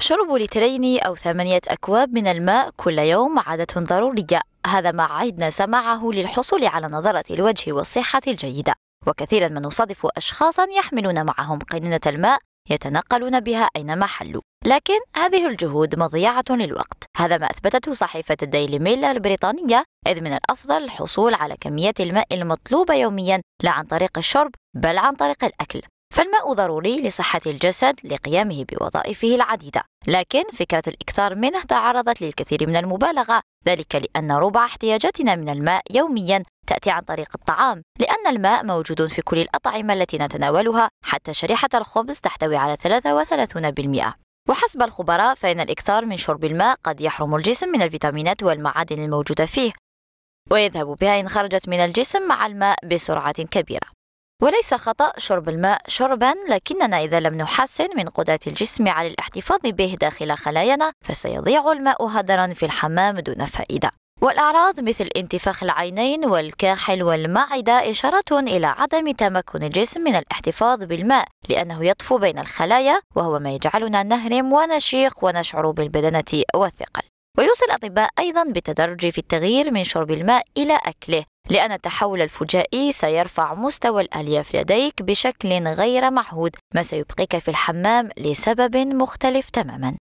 شرب لترين أو ثمانية أكواب من الماء كل يوم عادة ضرورية هذا ما عهدنا سماعه للحصول على نظرة الوجه والصحة الجيدة وكثيرا ما نصادف أشخاصا يحملون معهم قنينة الماء يتنقلون بها أينما حلوا لكن هذه الجهود مضيعة للوقت هذا ما أثبتته صحيفة الديلي ميل البريطانية إذ من الأفضل الحصول على كمية الماء المطلوبة يوميا لا عن طريق الشرب بل عن طريق الأكل فالماء ضروري لصحة الجسد لقيامه بوظائفه العديدة لكن فكرة الإكثار منه تعرضت للكثير من المبالغة ذلك لأن ربع احتياجاتنا من الماء يوميا تأتي عن طريق الطعام لأن الماء موجود في كل الأطعمة التي نتناولها حتى شريحة الخبز تحتوي على 33% وحسب الخبراء فإن الإكثار من شرب الماء قد يحرم الجسم من الفيتامينات والمعادن الموجودة فيه ويذهب بها إن خرجت من الجسم مع الماء بسرعة كبيرة وليس خطأ شرب الماء شربا لكننا إذا لم نحسن من قدرة الجسم على الاحتفاظ به داخل خلايانا فسيضيع الماء هدرا في الحمام دون فائدة والأعراض مثل انتفاخ العينين والكاحل والمعدة إشارة إلى عدم تمكن الجسم من الاحتفاظ بالماء لأنه يطفو بين الخلايا وهو ما يجعلنا نهرم ونشيق ونشعر بالبدنة والثقل ويوصي الأطباء أيضا بالتدرج في التغيير من شرب الماء إلى أكله لأن التحول الفجائي سيرفع مستوى الألياف لديك بشكل غير معهود ما سيبقيك في الحمام لسبب مختلف تماما